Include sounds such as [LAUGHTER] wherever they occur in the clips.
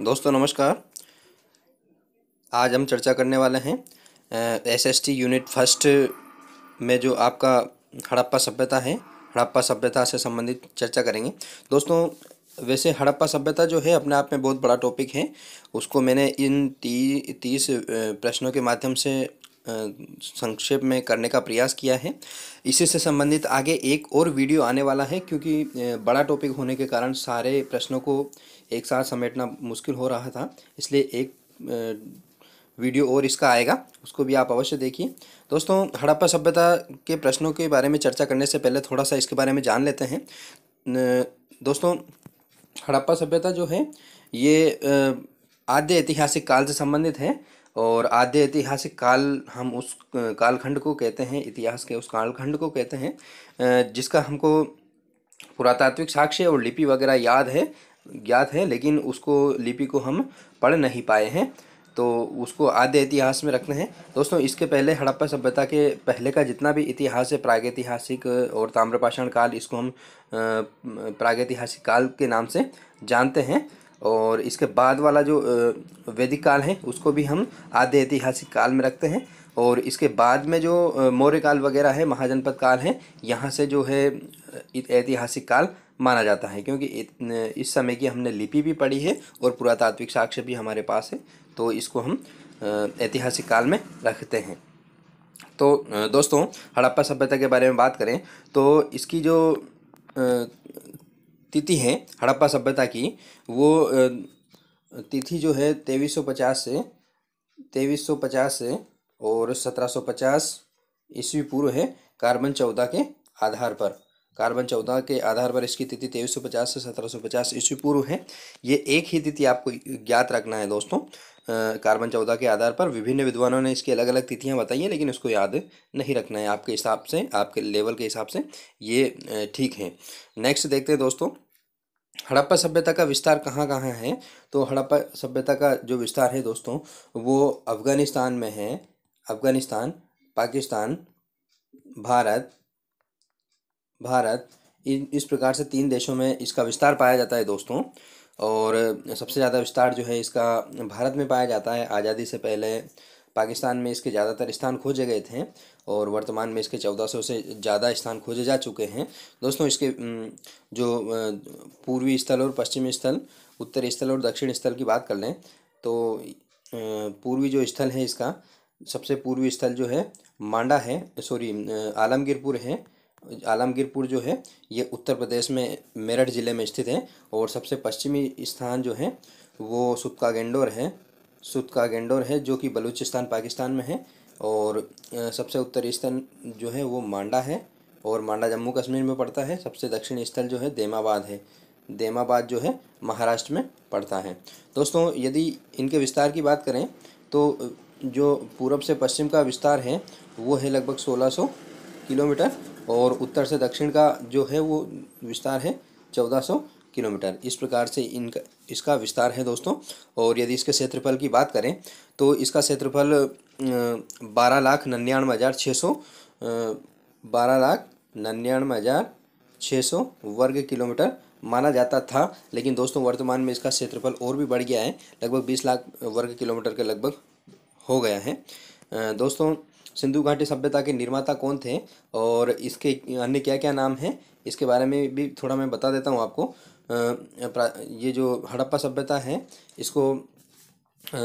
दोस्तों नमस्कार आज हम चर्चा करने वाले हैं S S T unit first में जो आपका हड़प्पा सभ्यता है हड़प्पा सभ्यता से संबंधित चर्चा करेंगे दोस्तों वैसे हड़प्पा सभ्यता जो है अपने आप में बहुत बड़ा टॉपिक है उसको मैंने इन ती तीस प्रश्नों के माध्यम से संक्षेप में करने का प्रयास किया है इसी से संबंधित आगे एक और वीडियो आने वाला है क्योंकि बड़ा टॉपिक होने के कारण सारे प्रश्नों को एक साथ समेटना मुश्किल हो रहा था इसलिए एक वीडियो और इसका आएगा उसको भी आप अवश्य देखिए दोस्तों हड़प्पा सभ्यता के प्रश्नों के बारे में चर्चा करने से पहले थोड़ा सा इसके बारे में जान लेते हैं दोस्तों हड़प्पा सभ्यता जो है ये आद्य ऐतिहासिक काल से संबंधित है और आद्य ऐतिहासिक काल हम उस कालखंड को कहते हैं इतिहास के उस कालखंड को कहते हैं जिसका हमको पुरातात्विक साक्ष्य और लिपि वगैरह याद है ज्ञात है लेकिन उसको लिपि को हम पढ़ नहीं पाए हैं तो उसको आद्य इतिहास में रखते हैं दोस्तों इसके पहले हड़प्पा सभ्यता के पहले का जितना भी इतिहास है प्रागैतिहासिक और ताम्रपाषाण काल इसको हम प्रागैतिहासिक काल के नाम से जानते हैं और इसके बाद वाला जो वैदिक काल है उसको भी हम आधे ऐतिहासिक काल में रखते हैं और इसके बाद में जो मौर्य काल वगैरह है महाजनपद काल है यहाँ से जो है ऐतिहासिक काल माना जाता है क्योंकि इस समय की हमने लिपि भी पढ़ी है और पुरातात्विक साक्ष्य भी हमारे पास है तो इसको हम ऐतिहासिक काल में रखते हैं तो दोस्तों हड़प्पा सभ्यता के बारे में बात करें तो इसकी जो तिथि है हड़प्पा सभ्यता की वो तिथि जो है तेईस सौ पचास से तेईस सौ पचास से और सत्रह सौ पचास ईस्वी पूर्व है कार्बन चौदह के आधार पर कार्बन चौदह के आधार पर इसकी तिथि तेईस सौ पचास से सत्रह सौ पचास ईस्वी पूर्व है ये एक ही तिथि आपको ज्ञात रखना है दोस्तों कार्बन चौदह के आधार पर विभिन्न विद्वानों ने इसकी अलग अलग तिथियाँ बताई हैं लेकिन उसको याद नहीं रखना है आपके हिसाब से आपके लेवल के हिसाब से ये ठीक है नेक्स्ट देखते हैं दोस्तों हड़प्पा सभ्यता का विस्तार कहाँ कहाँ है तो हड़प्पा सभ्यता का जो विस्तार है दोस्तों वो अफ़गानिस्तान में है अफ़गानिस्तान पाकिस्तान भारत भारत इन इस प्रकार से तीन देशों में इसका विस्तार पाया जाता है दोस्तों और सबसे ज़्यादा विस्तार जो है इसका भारत में पाया जाता है आज़ादी से पहले पाकिस्तान में इसके ज़्यादातर स्थान खोजे गए थे और वर्तमान में इसके 1400 से ज़्यादा स्थान खोजे जा चुके हैं दोस्तों इसके जो पूर्वी स्थल और पश्चिमी स्थल उत्तर स्थल और दक्षिण स्थल की बात कर लें तो पूर्वी जो स्थल है इसका सबसे पूर्वी स्थल जो है मांडा है सॉरी आलमगीरपुर है आलमगीरपुर जो है ये उत्तर प्रदेश में मेरठ ज़िले में स्थित है और सबसे पश्चिमी स्थान जो है वो सुतका गेंडोर है सुतका गेंडोर है जो कि बलूचिस्तान पाकिस्तान में है और सबसे उत्तरी स्थान जो है वो मांडा है और मांडा जम्मू कश्मीर में पड़ता है सबसे दक्षिणी स्थल जो है देमाबाद है देमाबाद जो है महाराष्ट्र में पड़ता है दोस्तों यदि इनके विस्तार की बात करें तो जो पूरब से पश्चिम का विस्तार है वो है लगभग सोलह किलोमीटर और उत्तर से दक्षिण का जो है वो विस्तार है चौदह सौ किलोमीटर इस प्रकार से इनका इसका विस्तार है दोस्तों और यदि इसके क्षेत्रफल की बात करें तो इसका क्षेत्रफल बारह लाख नन्यानवे हज़ार छः सौ बारह लाख नन्यानवे हज़ार छः सौ वर्ग किलोमीटर माना जाता था लेकिन दोस्तों वर्तमान में इसका क्षेत्रफल और भी बढ़ गया है लगभग बीस लाख वर्ग किलोमीटर के लगभग हो गया है दोस्तों सिंधु घाटी सभ्यता के निर्माता कौन थे और इसके अन्य क्या क्या नाम हैं इसके बारे में भी थोड़ा मैं बता देता हूँ आपको ये जो हड़प्पा सभ्यता है इसको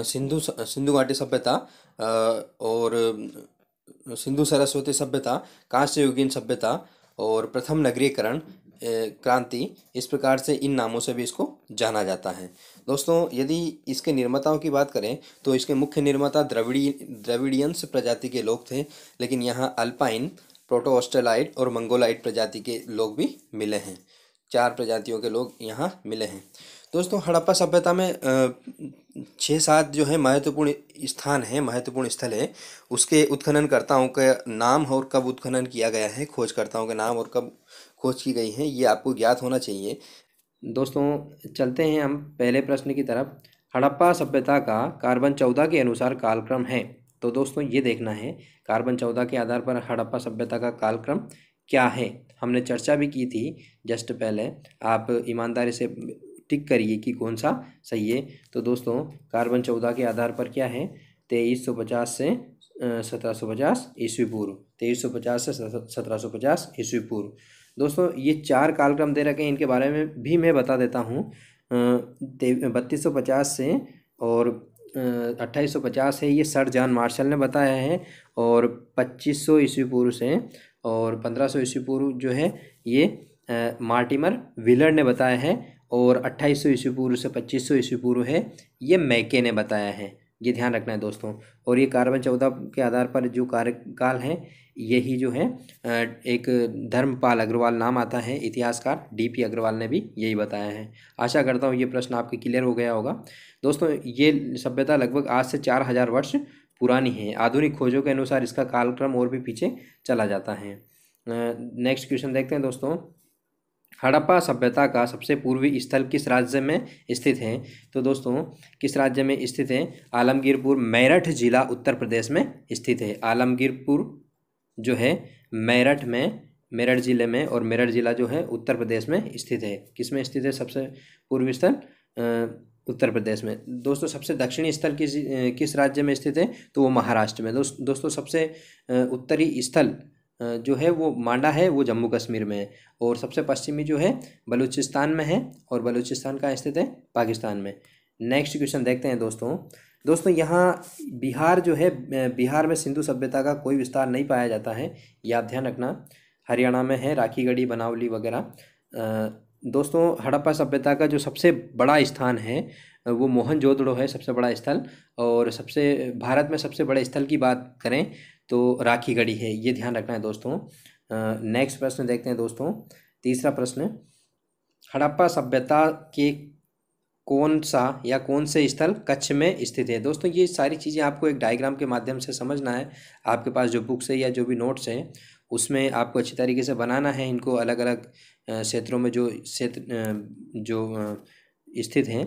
सिंधु सिंधु घाटी सभ्यता और सिंधु सरस्वती सभ्यता कांस्य युगीन सभ्यता और प्रथम नगरीकरण क्रांति इस प्रकार से इन नामों से भी इसको जाना जाता है दोस्तों यदि इसके निर्माताओं की बात करें तो इसके मुख्य निर्माता द्रविड़ी द्रविडियंस प्रजाति के लोग थे लेकिन यहाँ अल्पाइन प्रोटो ऑस्ट्रेलाइड और मंगोलाइड प्रजाति के लोग भी मिले हैं चार प्रजातियों के लोग यहाँ मिले हैं दोस्तों हड़प्पा सभ्यता में छः सात जो है महत्वपूर्ण स्थान है महत्वपूर्ण स्थल है उसके उत्खननकर्ताओं का नाम और कब उत्खनन किया गया है खोजकर्ताओं के नाम और कब खोज की गई है ये आपको ज्ञात होना चाहिए दोस्तों चलते हैं हम पहले प्रश्न की तरफ हड़प्पा सभ्यता का कार्बन चौदह के अनुसार कालक्रम है तो दोस्तों ये देखना है कार्बन चौदह के आधार पर हड़प्पा सभ्यता का कालक्रम क्या है हमने चर्चा भी की थी जस्ट पहले आप ईमानदारी से टिक करिए कि कौन सा सही है तो दोस्तों कार्बन चौदह के आधार पर क्या है तेईस सौ पचास से सत्रह सौ पचास ईस्वी पूर्व तेईस सौ पचास से सत्रह सौ पचास ईस्वी पूर्व दोस्तों ये चार कालक्रम दे रखे हैं इनके बारे में भी मैं बता देता हूँ बत्तीस सौ पचास से और अट्ठाईस सौ पचास है ये सर जॉन मार्शल ने बताया है और पच्चीस सौ ईस्वी पूर्व से और पंद्रह सौ ईस्वी पूर्व जो है ये मार्टिमर विलर ने बताया है और अट्ठाईस सौ ईस्वी पूर्व से पच्चीस सौ ईस्वी पूर्व है ये मैके ने बताया है ये ध्यान रखना है दोस्तों और ये कार्बन चौदह के आधार पर जो कार्यकाल हैं यही जो है एक धर्मपाल अग्रवाल नाम आता है इतिहासकार डीपी अग्रवाल ने भी यही बताया है आशा करता हूँ ये प्रश्न आपके क्लियर हो गया होगा दोस्तों ये सभ्यता लगभग आज से चार हज़ार वर्ष पुरानी है आधुनिक खोजों के अनुसार इसका कालक्रम और भी पीछे चला जाता है नेक्स्ट क्वेश्चन देखते हैं दोस्तों हड़प्पा सभ्यता का सबसे पूर्वी स्थल किस राज्य में स्थित है तो दोस्तों किस राज्य में स्थित है आलमगीरपुर मेरठ जिला उत्तर प्रदेश में स्थित है आलमगीरपुर जो है मेरठ में मेरठ जिले में और मेरठ जिला जो है उत्तर प्रदेश में स्थित है किस में स्थित है सबसे पूर्वी स्थल उत्तर प्रदेश में दोस्तों सबसे दक्षिणी स्थल किस किस राज्य में स्थित है तो वो महाराष्ट्र में दोस्त दोस्तों सबसे उत्तरी स्थल जो है वो मांडा है वो जम्मू कश्मीर में है और सबसे पश्चिमी जो है बलूचिस्तान में है और बलूचिस्तान का स्थित है पाकिस्तान में नेक्स्ट क्वेश्चन देखते हैं दोस्तों दोस्तों यहाँ बिहार जो है बिहार में सिंधु सभ्यता का कोई विस्तार नहीं पाया जाता है याद आप ध्यान रखना हरियाणा में है राखीगढ़ी बनावली वगैरह दोस्तों हड़प्पा सभ्यता का जो सबसे बड़ा स्थान है वो मोहनजोदड़ो है सबसे बड़ा स्थल और सबसे भारत में सबसे बड़े स्थल की बात करें तो राखी गढ़ी है ये ध्यान रखना है दोस्तों नेक्स्ट प्रश्न देखते हैं दोस्तों तीसरा प्रश्न हड़प्पा सभ्यता के कौन सा या कौन से स्थल कच्छ में स्थित है दोस्तों ये सारी चीज़ें आपको एक डायग्राम के माध्यम से समझना है आपके पास जो बुक्स है या जो भी नोट्स हैं उसमें आपको अच्छी तरीके से बनाना है इनको अलग अलग क्षेत्रों में जो क्षेत्र जो स्थित हैं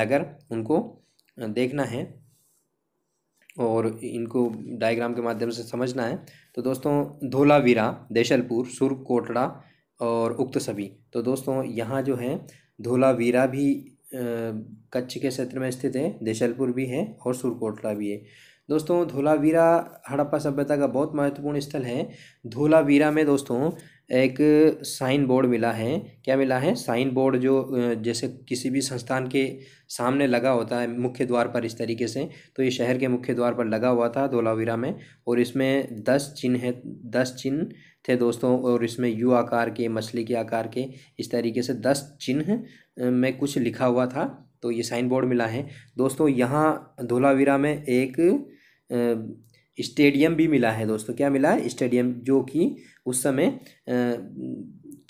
नगर उनको देखना है और इनको डायग्राम के माध्यम से समझना है तो दोस्तों धोलावीरा देशलपुर कोटड़ा और उक्त सभी तो दोस्तों यहाँ जो है धोलावीरा भी कच्छ के क्षेत्र में स्थित है देशलपुर भी है और सुरकोटला भी है दोस्तों धोलावीरा हड़प्पा सभ्यता का बहुत महत्वपूर्ण स्थल है धोलावीरा में दोस्तों एक साइन बोर्ड मिला है क्या मिला है साइन बोर्ड जो जैसे किसी भी संस्थान के सामने लगा होता है मुख्य द्वार पर इस तरीके से तो ये शहर के मुख्य द्वार पर लगा हुआ था धोलावीरा में और इसमें दस चिन्ह है दस चिन्ह थे दोस्तों और इसमें यू आकार के मछली के आकार के इस तरीके से दस चिन्ह में कुछ लिखा हुआ था तो ये साइन बोर्ड मिला है दोस्तों यहाँ धोलावीरा में एक स्टेडियम भी मिला है दोस्तों क्या मिला है स्टेडियम जो कि उस समय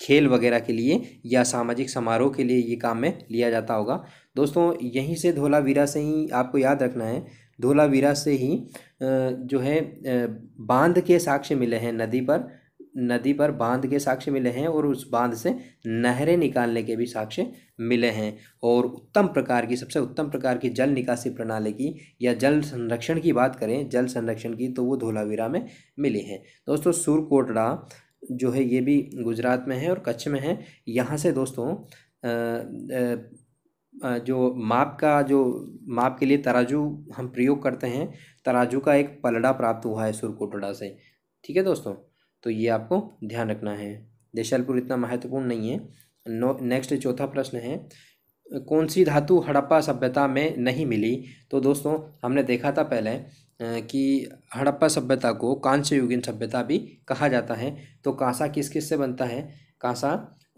खेल वगैरह के लिए या सामाजिक समारोह के लिए ये काम में लिया जाता होगा दोस्तों यहीं से धोलावीरा से ही आपको याद रखना है धोलावीरा से ही जो है बांध के साक्ष्य मिले हैं नदी पर नदी पर बांध के साक्ष्य मिले हैं और उस बांध से नहरें निकालने के भी साक्ष्य मिले हैं और उत्तम प्रकार की सबसे उत्तम प्रकार की जल निकासी प्रणाली की या जल संरक्षण की बात करें जल संरक्षण की तो वो धोलावीरा में मिली है दोस्तों सुरकोटड़ा जो है ये भी गुजरात में है और कच्छ में है यहाँ से दोस्तों आ, आ, जो माप का जो माप के लिए तराजू हम प्रयोग करते हैं तराजू का एक पलड़ा प्राप्त हुआ है सुरकोटड़ा से ठीक है दोस्तों तो ये आपको ध्यान रखना है देशालपुर इतना महत्वपूर्ण नहीं है नो नेक्स्ट चौथा प्रश्न है कौन सी धातु हड़प्पा सभ्यता में नहीं मिली तो दोस्तों हमने देखा था पहले कि हड़प्पा सभ्यता को कांस्य युगीन सभ्यता भी कहा जाता है तो कांसा किस किस से बनता है कांसा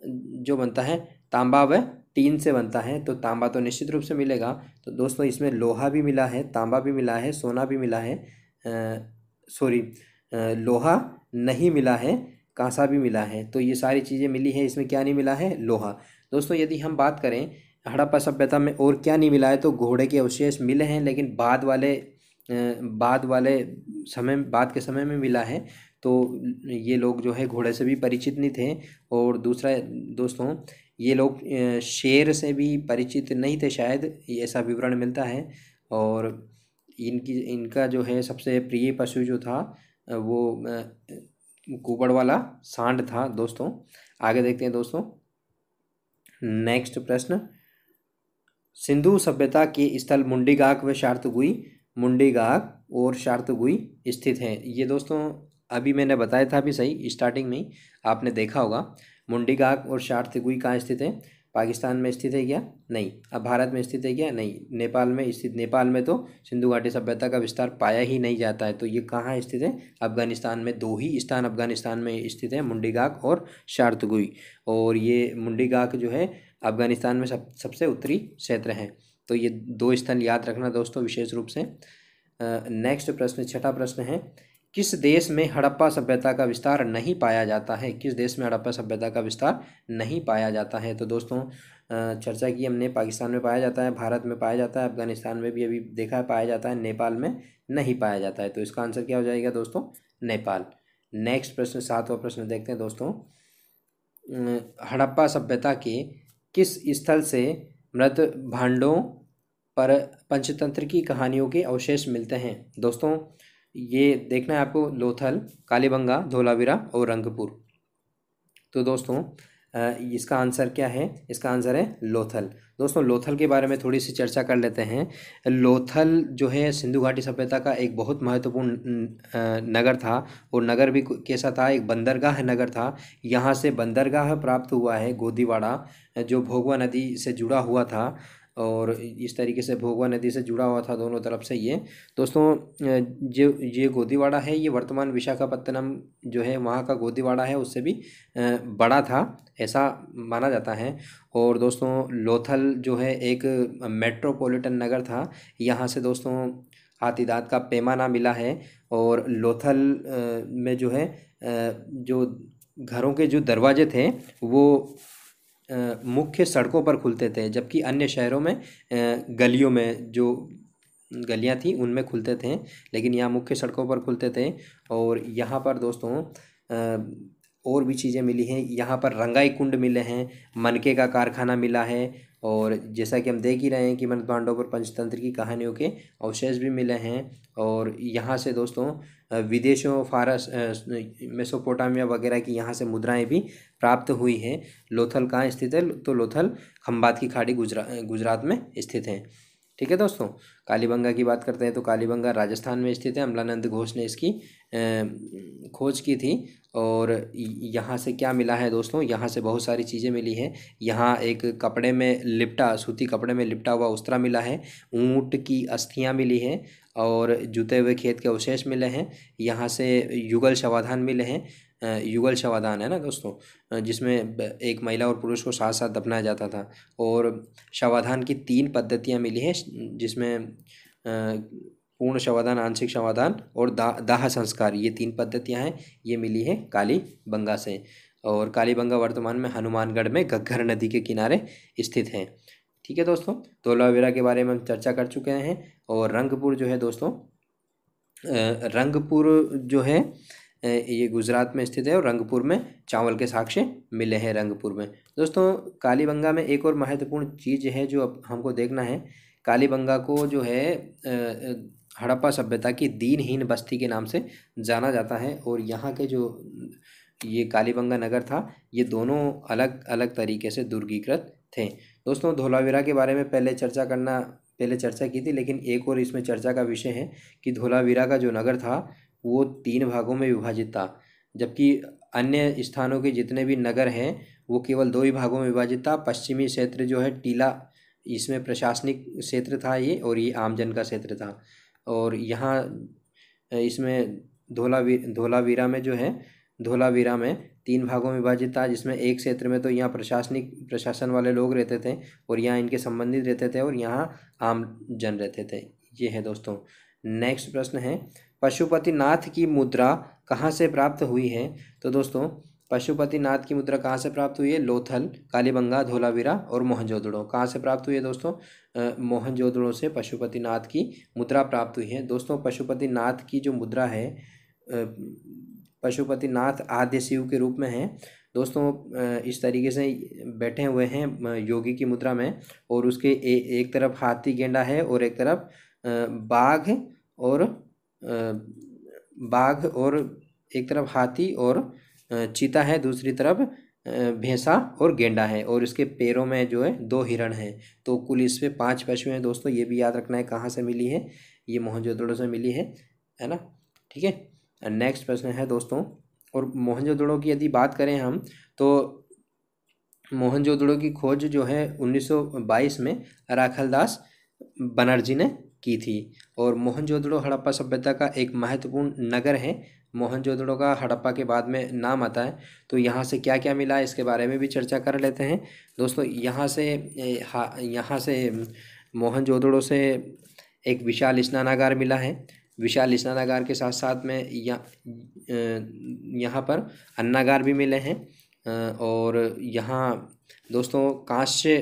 जो बनता है तांबा व टीन से बनता है तो तांबा तो निश्चित रूप से मिलेगा तो दोस्तों इसमें लोहा भी मिला है तांबा भी मिला है सोना भी मिला है सॉरी लोहा नहीं मिला है कांसा भी मिला है तो ये सारी चीज़ें मिली हैं इसमें क्या नहीं मिला है लोहा दोस्तों यदि हम बात करें हड़प्पा सभ्यता में और क्या नहीं मिला है तो घोड़े के अवशेष मिले हैं लेकिन बाद वाले बाद वाले समय बाद के समय में मिला है तो ये लोग जो है घोड़े से भी परिचित नहीं थे और दूसरा दोस्तों ये लोग शेर से भी परिचित नहीं थे शायद ऐसा विवरण मिलता है और इनकी इनका जो है सबसे प्रिय पशु जो था वो कुपड़ वाला सांड था दोस्तों आगे देखते हैं दोस्तों नेक्स्ट प्रश्न सिंधु सभ्यता के स्थल मुंडीगाक व शार्तगुई मुंडीगाक और शार्तगुई स्थित हैं ये दोस्तों अभी मैंने बताया था भी सही स्टार्टिंग में आपने देखा होगा मुंडीगाक और शार्तगुई कहाँ स्थित है पाकिस्तान में स्थित है क्या नहीं अब भारत में स्थित है क्या नहीं नेपाल में स्थित नेपाल में तो सिंधु घाटी सभ्यता का विस्तार पाया ही नहीं जाता है तो ये कहाँ स्थित है अफगानिस्तान में दो ही स्थान अफगानिस्तान में स्थित है मुंडीगाक और शारतगुई और ये मुंडीगाक जो है अफगानिस्तान में सब सबसे उत्तरी क्षेत्र हैं तो ये दो स्थान याद रखना दोस्तों विशेष रूप से नेक्स्ट प्रश्न छठा प्रश्न है किस देश में हड़प्पा सभ्यता का विस्तार नहीं पाया जाता है किस देश में हड़प्पा सभ्यता का विस्तार नहीं पाया जाता है तो दोस्तों चर्चा की हमने पाकिस्तान में पाया जाता है भारत में पाया जाता है अफगानिस्तान में भी अभी देखा है पाया जाता है नेपाल में नहीं पाया जाता है तो इसका आंसर क्या हो जाएगा दोस्तों नेपाल नेक्स्ट प्रश्न सातवा प्रश्न देखते हैं दोस्तों हड़प्पा सभ्यता के किस स्थल से मृत भांडों पर पंचतंत्र की कहानियों के अवशेष मिलते हैं दोस्तों ये देखना है आपको लोथल कालीबंगा धोलावीरा और रंगपुर तो दोस्तों इसका आंसर क्या है इसका आंसर है लोथल दोस्तों लोथल के बारे में थोड़ी सी चर्चा कर लेते हैं लोथल जो है सिंधु घाटी सभ्यता का एक बहुत महत्वपूर्ण नगर था और नगर भी कैसा था एक बंदरगाह नगर था यहाँ से बंदरगाह प्राप्त हुआ है गोदीवाड़ा जो भोगवा नदी से जुड़ा हुआ था और इस तरीके से भोगवा नदी से जुड़ा हुआ था दोनों तरफ से ये दोस्तों जो ये गोदीवाड़ा है ये वर्तमान विशाखापत्तनम जो है वहाँ का गोदीवाड़ा है उससे भी बड़ा था ऐसा माना जाता है और दोस्तों लोथल जो है एक मेट्रोपॉलिटन नगर था यहाँ से दोस्तों हाथीदात का पैमाना मिला है और लोथल में जो है जो घरों के जो दरवाजे थे वो मुख्य सड़कों पर खुलते थे जबकि अन्य शहरों में गलियों में जो गलियां थी उनमें खुलते थे लेकिन यहाँ मुख्य सड़कों पर खुलते थे और यहाँ पर दोस्तों और भी चीज़ें मिली हैं यहाँ पर रंगाई कुंड मिले हैं मनके का कारखाना मिला है और जैसा कि हम देख ही रहे हैं कि मन पांडव पर पंचतंत्र की कहानियों के अवशेष भी मिले हैं और यहाँ से दोस्तों विदेशों फारस मेसोपोटामिया वगैरह की यहाँ से मुद्राएं भी प्राप्त हुई हैं लोथल कहाँ स्थित है तो लोथल खम्बात की खाड़ी गुजरा गुजरात में स्थित हैं ठीक है दोस्तों कालीबंगा की बात करते हैं तो कालीबंगा राजस्थान में स्थित है अम्लानंद घोष ने इसकी खोज की थी और यहाँ से क्या मिला है दोस्तों यहाँ से बहुत सारी चीज़ें मिली हैं यहाँ एक कपड़े में लिपटा सूती कपड़े में लिपटा हुआ उस्तरा मिला है ऊँट की अस्थियाँ मिली हैं और जुते हुए खेत के अवशेष मिले हैं यहाँ से युगल शवाधान मिले हैं युगल शवादान है ना दोस्तों जिसमें एक महिला और पुरुष को साथ साथ दफनाया जाता था और शवाधान की तीन पद्धतियाँ मिली हैं जिसमें पूर्ण शवादान आंशिक शवादान और दा, दाह संस्कार ये तीन पद्धतियाँ हैं ये मिली हैं काली बंगा से और कालीबंगा वर्तमान में हनुमानगढ़ में घग्घर नदी के किनारे स्थित हैं ठीक है दोस्तों तो के बारे में हम चर्चा कर चुके हैं और रंगपुर जो है दोस्तों रंगपुर जो है ये गुजरात में स्थित है और रंगपुर में चावल के साक्ष्य मिले हैं रंगपुर में दोस्तों कालीबंगा में एक और महत्वपूर्ण चीज़ है जो अब हमको देखना है कालीबंगा को जो है हड़प्पा सभ्यता की दीनहीन बस्ती के नाम से जाना जाता है और यहाँ के जो ये कालीबंगा नगर था ये दोनों अलग अलग तरीके से दुर्गीकृत थे दोस्तों धोलावीरा के बारे में पहले चर्चा करना पहले चर्चा की थी लेकिन एक और इसमें चर्चा का विषय है कि धोलावीरा का जो नगर था वो तीन भागों में विभाजित था जबकि अन्य स्थानों के जितने भी नगर हैं वो केवल दो ही भागों में विभाजित था पश्चिमी क्षेत्र जो है टीला इसमें प्रशासनिक क्षेत्र था ये और ये आमजन का क्षेत्र था और यहाँ इसमें धोलावी धोलावीरा में जो है धोलावीरा में तीन भागों में विभाजित था जिसमें एक क्षेत्र में तो यहाँ प्रशासनिक प्रशासन वाले लोग रहते थे और यहाँ इनके संबंधित रहते थे और यहाँ आम जन रहते थे ये है दोस्तों नेक्स्ट प्रश्न है पशुपतिनाथ की मुद्रा कहाँ से प्राप्त हुई है तो दोस्तों पशुपतिनाथ की मुद्रा कहाँ से प्राप्त हुई है लोथल कालीबंगा धोलावीरा और मोहनजोदड़ो कहाँ से प्राप्त हुई है दोस्तों मोहनजोदड़ो से पशुपति नाथ की मुद्रा प्राप्त हुई है दोस्तों पशुपतिनाथ की जो मुद्रा है पशुपतिनाथ आद्य शिव के रूप में है दोस्तों इस तरीके से बैठे हुए हैं योगी की मुद्रा में और उसके ए, एक तरफ हाथी गेंडा है और एक तरफ बाघ और बाघ और एक तरफ हाथी और चीता है दूसरी तरफ भैंसा और गेंडा है और इसके पैरों में जो है दो हिरण हैं तो कुल इसमें पांच पशु हैं दोस्तों ये भी याद रखना है कहाँ से मिली है ये मोहनजोदड़ो से मिली है है ना ठीक है नेक्स्ट प्रश्न है दोस्तों और मोहनजोदड़ो की यदि बात करें हम तो मोहनजोदड़ो की खोज जो है 1922 में राखल दास बनर्जी ने की थी और मोहनजोदड़ो हड़प्पा सभ्यता का एक महत्वपूर्ण नगर है मोहनजोदड़ो का हड़प्पा के बाद में नाम आता है तो यहाँ से क्या क्या मिला इसके बारे में भी चर्चा कर लेते हैं दोस्तों यहाँ से यहाँ से मोहनजोदड़ो से एक विशाल स्नानागार मिला है विशाल स्नानागार के साथ साथ में यहाँ यहाँ पर अन्नागार भी मिले हैं और यहाँ दोस्तों कांस्य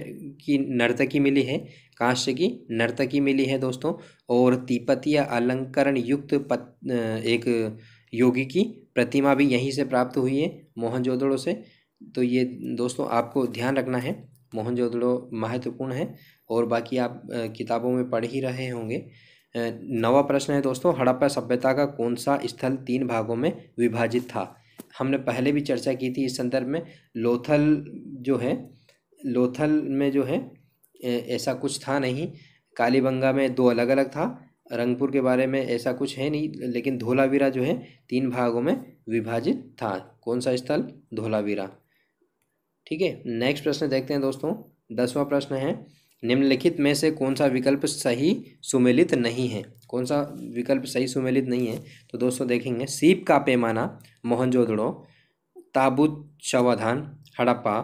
की नर्तकी मिली है कांस्य की नर्तकी मिली है दोस्तों और तिपत या अलंकरण युक्त पत, एक योगी की प्रतिमा भी यहीं से प्राप्त हुई है मोहनजोदड़ो से तो ये दोस्तों आपको ध्यान रखना है मोहनजोदड़ो महत्वपूर्ण है और बाकी आप किताबों में पढ़ ही रहे होंगे नवा प्रश्न है दोस्तों हड़प्पा सभ्यता का कौन सा स्थल तीन भागों में विभाजित था हमने पहले भी चर्चा की थी इस संदर्भ में लोथल जो है लोथल में जो है ऐसा कुछ था नहीं कालीबंगा में दो अलग अलग था रंगपुर के बारे में ऐसा कुछ है नहीं लेकिन धोलावीरा जो है तीन भागों में विभाजित था कौन सा स्थल धोलावीरा ठीक है नेक्स्ट प्रश्न देखते हैं दोस्तों दसवां प्रश्न है निम्नलिखित में से कौन सा विकल्प सही सुमेलित नहीं है कौन सा विकल्प सही सुमेलित नहीं है तो दोस्तों देखेंगे सीप का पैमाना मोहनजोदड़ो ताबूत शवाधान हड़प्पा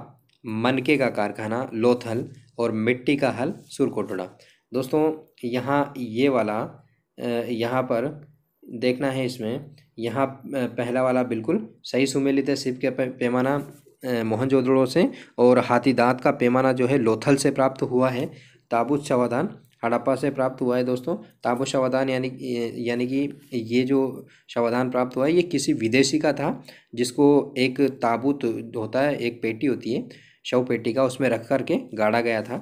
मनके का कारखाना लोथल और मिट्टी का हल सुरकोटड़ा दोस्तों यहाँ ये वाला यहाँ पर देखना है इसमें यहाँ पहला वाला बिल्कुल सही सुमेलित है सिप के पैमाना मोहनजोदड़ो से और हाथी दांत का पैमाना जो है लोथल से प्राप्त हुआ है ताबूत शवादान हड़प्पा से प्राप्त हुआ है दोस्तों ताबूत शवादान यानी यानी कि ये जो शवादान प्राप्त हुआ है ये किसी विदेशी का था जिसको एक ताबूत होता है एक पेटी होती है शव पेटी का उसमें रख करके गाड़ा गया था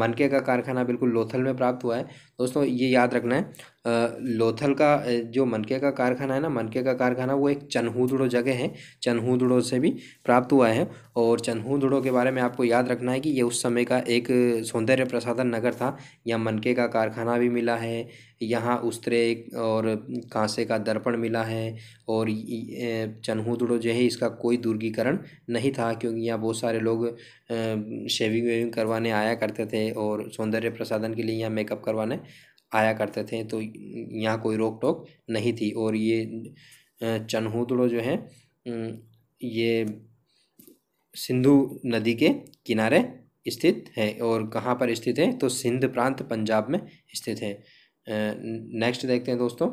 मनके का कारखाना बिल्कुल लोथल में प्राप्त हुआ है दोस्तों ये याद रखना है लोथल का जो मनके का कारखाना है ना मनके का कारखाना वो एक चन्हूदड़ो जगह है चन्हूदड़ो से भी प्राप्त हुआ है और चन्हूदड़ो के बारे में आपको याद रखना है कि ये उस समय का एक सौंदर्य प्रसाधन नगर था यहाँ मनके का कारखाना भी मिला है यहाँ उसरे और कांसे का दर्पण मिला है और चन्हूदड़ो जो है इसका कोई दुर्गीकरण नहीं था क्योंकि यहाँ बहुत सारे लोग शेविंग वेविंग करवाने आया करते थे और सौंदर्य प्रसादन के लिए यहाँ मेकअप करवाने आया करते थे तो यहाँ कोई रोक टोक नहीं थी और ये चन्हूदड़ो जो है ये सिंधु नदी के किनारे स्थित है और कहाँ पर स्थित है तो सिंध प्रांत पंजाब में स्थित है नेक्स्ट देखते हैं दोस्तों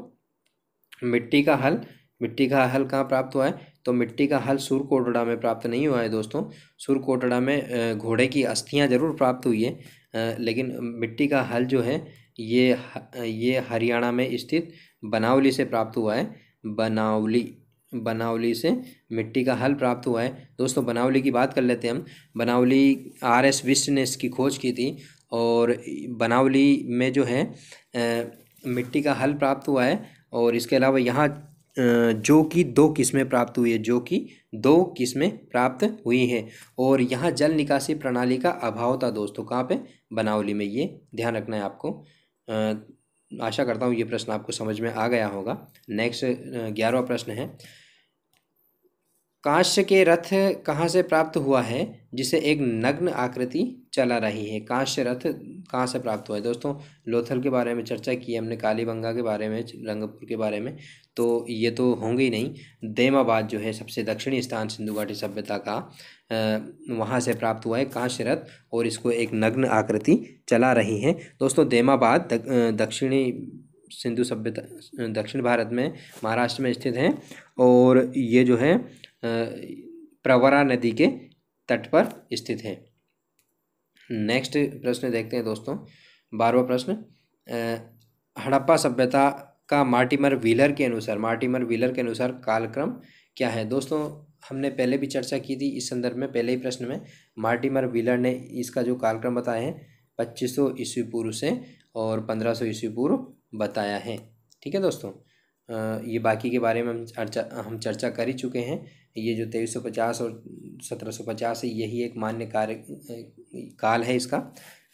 मिट्टी का हल मिट्टी का हल कहाँ प्राप्त हुआ है तो मिट्टी का हल सुरकोटड़ा में प्राप्त नहीं हुआ है दोस्तों सुरकोटड़ा में घोड़े की अस्थियाँ जरूर प्राप्त हुई है लेकिन मिट्टी का हल जो है ये ये हरियाणा में स्थित बनावली से प्राप्त हुआ है बनावली बनावली से मिट्टी का हल प्राप्त हुआ है दोस्तों बनावली की बात कर लेते हैं हम बनावली आर एस विश्व ने इसकी खोज की थी और बनावली में जो है मिट्टी का हल प्राप्त हुआ है और इसके अलावा यहाँ जो कि दो किस्में प्राप्त हुई है जो कि दो किस्में प्राप्त हुई हैं और यहाँ जल निकासी प्रणाली का अभाव था दोस्तों कहाँ पे बनावली में ये ध्यान रखना है आपको आशा करता हूँ ये प्रश्न आपको समझ में आ गया होगा नेक्स्ट ग्यारहवा प्रश्न है कांस्य के रथ कहाँ से प्राप्त हुआ है जिसे एक नग्न आकृति चला रही है कांस्य रथ कहाँ से प्राप्त हुआ है दोस्तों लोथल के बारे में चर्चा की हमने कालीबंगा के बारे में रंगपुर के बारे में तो ये तो होंगे ही नहीं देमाबाद जो है सबसे दक्षिणी स्थान सिंधु घाटी सभ्यता का वहाँ से प्राप्त हुआ है कांस्य रथ और इसको एक नग्न आकृति चला रही है दोस्तों देमाबाद दक्षिणी सिंधु सभ्यता दक्षिण भारत में महाराष्ट्र में स्थित हैं और ये जो है प्रवरा नदी के तट पर स्थित है नेक्स्ट प्रश्न देखते हैं दोस्तों बारहवा प्रश्न हड़प्पा सभ्यता का मार्टिमर व्हीलर के अनुसार मार्टिमर व्हीलर के अनुसार कालक्रम क्या है दोस्तों हमने पहले भी चर्चा की थी इस संदर्भ में पहले ही प्रश्न में मार्टिमर व्हीलर ने इसका जो कालक्रम बताया है पच्चीस सौ ईस्वी पूर्व से और पंद्रह सौ ईस्वी पूर्व बताया है ठीक है दोस्तों ये बाकी के बारे में हम चर्चा हम चर्चा कर ही चुके हैं ये जो तेईस सौ पचास और सत्रह सौ पचास है यही एक मान्य कार्य काल है इसका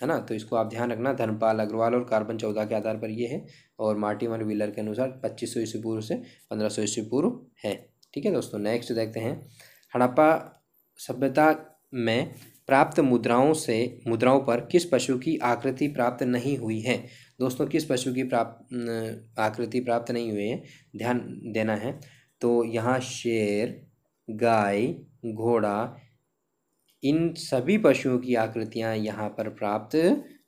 है ना तो इसको आप ध्यान रखना धर्मपाल अग्रवाल और कार्बन चौदह के आधार पर ये है और मार्टिमन व्हीलर के अनुसार पच्चीस सौ ईस्वी पूर्व से पंद्रह सौ ईस्वी पूर्व है ठीक है दोस्तों नेक्स्ट देखते हैं हड़प्पा सभ्यता में प्राप्त मुद्राओं से मुद्राओं पर किस पशु की आकृति प्राप्त नहीं हुई है दोस्तों किस पशु की प्राप्त आकृति प्राप्त नहीं हुई है ध्यान देना है तो यहाँ शेर गाय घोड़ा इन सभी पशुओं की आकृतियाँ यहाँ पर प्राप्त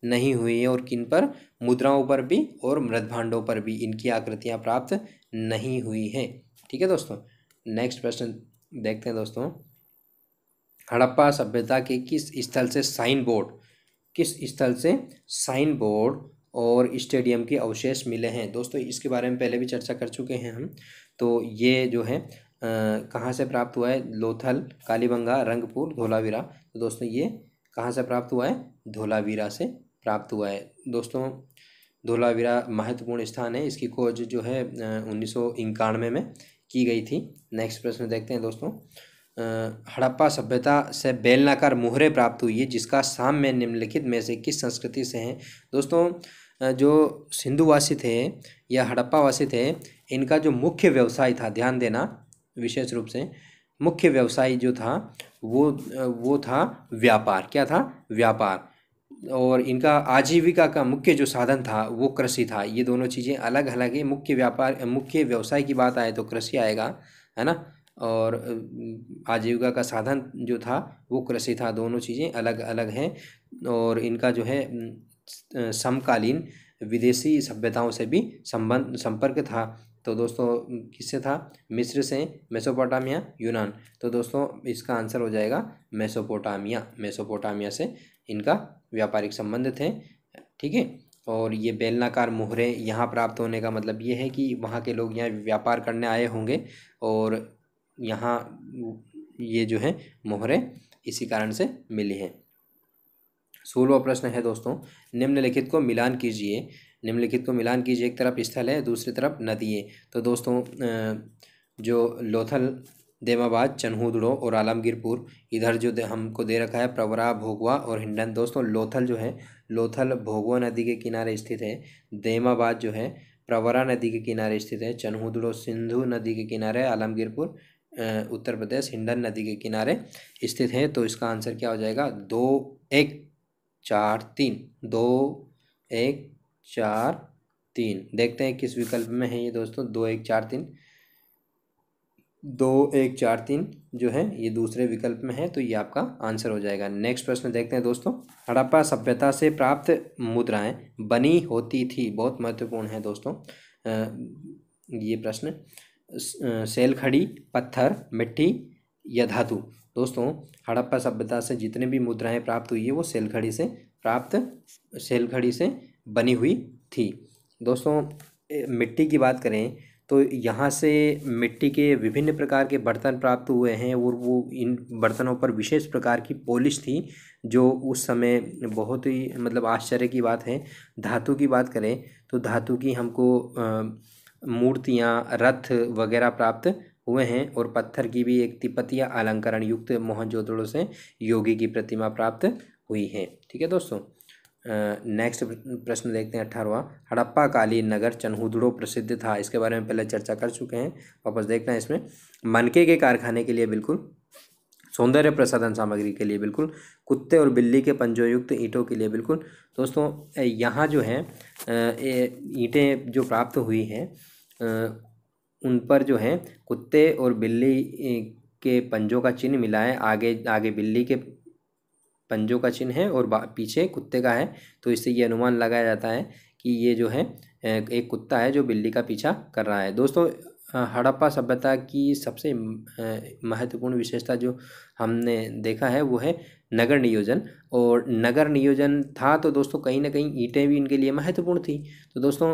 नहीं हुई है और किन पर मुद्राओं पर भी और मृदभांडों पर भी इनकी आकृतियाँ प्राप्त नहीं हुई हैं ठीक है दोस्तों नेक्स्ट प्रश्न देखते हैं दोस्तों हड़प्पा सभ्यता के किस स्थल से साइन बोर्ड किस स्थल से साइन बोर्ड और स्टेडियम के अवशेष मिले हैं दोस्तों इसके बारे में पहले भी चर्चा कर चुके हैं हम तो ये जो है कहाँ से प्राप्त हुआ है लोथल कालीबंगा रंगपुर धोलावीरा तो दोस्तों ये कहाँ से प्राप्त हुआ है धोलावीरा से प्राप्त हुआ है दोस्तों धोलावीरा महत्वपूर्ण स्थान है इसकी खोज जो है उन्नीस सौ इक्यानवे में की गई थी नेक्स्ट प्रश्न देखते हैं दोस्तों हड़प्पा सभ्यता से बेलनाकार मुहरे प्राप्त हुई है जिसका साम्य निम्नलिखित में से किस संस्कृति से हैं दोस्तों जो सिंधुवासी थे या हड़प्पावासी थे इनका जो मुख्य व्यवसाय था ध्यान देना विशेष रूप से मुख्य व्यवसाय जो था वो वो था व्यापार क्या था व्यापार और इनका आजीविका का मुख्य जो साधन था वो कृषि था ये दोनों चीज़ें अलग अलग है मुख्य व्यापार मुख्य व्यवसाय की बात आए तो कृषि आएगा है ना और आजीविका का साधन जो था वो कृषि था दोनों चीज़ें अलग अलग हैं और इनका जो है समकालीन विदेशी सभ्यताओं से भी संबंध संपर्क था तो दोस्तों किससे था मिस्र से मेसोपोटामिया यूनान तो दोस्तों इसका आंसर हो जाएगा मेसोपोटामिया मेसोपोटामिया से इनका व्यापारिक संबंध थे ठीक है और ये बेलनाकार मोहरे यहाँ प्राप्त होने का मतलब ये है कि वहाँ के लोग यहाँ व्यापार करने आए होंगे और यहाँ ये जो है मोहरे इसी कारण से मिली हैं सोलवा प्रश्न है दोस्तों निम्नलिखित को मिलान कीजिए निम्नलिखित को मिलान कीजिए एक तरफ स्थल है दूसरी तरफ नदी है तो दोस्तों जो लोथल देमाबाद चन्हूदड़ो और आलमगीरपुर इधर जो हमको दे रखा है प्रवरा भोगवा और हिंडन दोस्तों लोथल जो है लोथल भोगवा नदी के किनारे स्थित है देमाबाद जो है प्रवरा नदी के किनारे स्थित है चन्हूदड़ो सिंधु नदी के किनारे आलमगीरपुर उत्तर प्रदेश हिंडन नदी के किनारे स्थित है तो इसका आंसर क्या हो जाएगा दो एक चार तीन दो एक चार तीन देखते हैं किस विकल्प में है ये दोस्तों दो एक चार तीन दो एक चार तीन जो है ये दूसरे विकल्प में है तो ये आपका आंसर हो जाएगा नेक्स्ट प्रश्न देखते हैं दोस्तों हड़प्पा सभ्यता से प्राप्त मुद्राएं बनी होती थी बहुत महत्वपूर्ण है दोस्तों ये प्रश्न सेल खड़ी पत्थर मिट्टी या धातु दोस्तों हड़प्पा सभ्यता से जितने भी मुद्राएं प्राप्त हुई है वो सेलखड़ी से प्राप्त सेलखड़ी से बनी हुई थी दोस्तों मिट्टी की बात करें तो यहाँ से मिट्टी के विभिन्न प्रकार के बर्तन प्राप्त हुए हैं और वो इन बर्तनों पर विशेष प्रकार की पॉलिश थी जो उस समय बहुत ही मतलब आश्चर्य की बात है धातु की बात करें तो धातु की हमको मूर्तियाँ रथ वगैरह प्राप्त हुए हैं और पत्थर की भी एक तिपतिया अलंकरण युक्त मोहनजोदड़ो से योगी की प्रतिमा प्राप्त हुई है ठीक है दोस्तों नेक्स्ट प्रश्न देखते हैं अठारवा हड़प्पा काली नगर चनहुदड़ो प्रसिद्ध था इसके बारे में पहले चर्चा कर चुके हैं वापस देखते हैं इसमें मनके के कारखाने के लिए बिल्कुल सौंदर्य प्रसाधन सामग्री के लिए बिल्कुल कुत्ते और बिल्ली के पंजों युक्त ईंटों के लिए बिल्कुल दोस्तों यहाँ जो है ईंटें जो प्राप्त हुई हैं उन पर जो है कुत्ते और बिल्ली के पंजों का चिन्ह मिला है आगे आगे बिल्ली के पंजों का चिन्ह है और पीछे कुत्ते का है तो इससे ये अनुमान लगाया जाता है कि ये जो है एक कुत्ता है जो बिल्ली का पीछा कर रहा है दोस्तों हड़प्पा सभ्यता की सबसे महत्वपूर्ण विशेषता जो हमने देखा है वो है नगर नियोजन और नगर नियोजन था तो दोस्तों कहीं ना कहीं ईंटें भी इनके लिए महत्वपूर्ण थी तो दोस्तों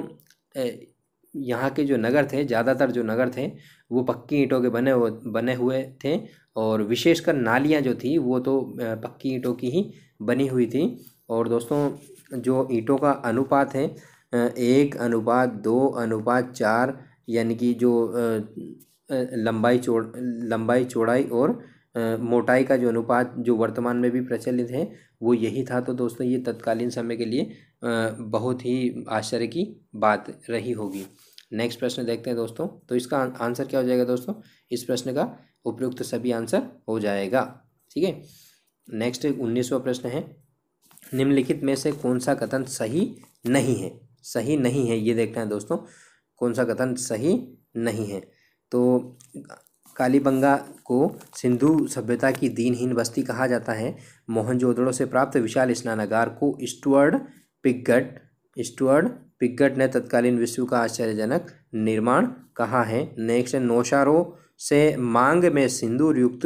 यहाँ के जो नगर थे ज़्यादातर जो नगर थे वो पक्की ईंटों के बने हुए बने हुए थे और विशेषकर नालियाँ जो थी वो तो पक्की ईंटों की ही बनी हुई थी और दोस्तों जो ईंटों का अनुपात है एक अनुपात दो अनुपात चार यानी कि जो लंबाई चौड़ लंबाई चौड़ाई और मोटाई का जो अनुपात जो वर्तमान में भी प्रचलित है वो यही था तो दोस्तों ये तत्कालीन समय के लिए बहुत ही आश्चर्य की बात रही होगी नेक्स्ट प्रश्न देखते हैं दोस्तों तो इसका आंसर क्या हो जाएगा दोस्तों इस प्रश्न का उपयुक्त सभी आंसर हो जाएगा ठीक है नेक्स्ट उन्नीसवा प्रश्न है निम्नलिखित में से कौन सा कथन सही नहीं है सही नहीं है ये देखना है दोस्तों कौन सा कथन सही नहीं है तो कालीबंगा को सिंधु सभ्यता की दीनहीन बस्ती कहा जाता है मोहनजोदड़ो से प्राप्त विशाल स्नानागार को स्टुअर्ड पिगट स्टुअर्ड पिगट ने तत्कालीन विश्व का आश्चर्यजनक निर्माण कहा है नेक्स्ट नौशारो से मांग में सिंदूर युक्त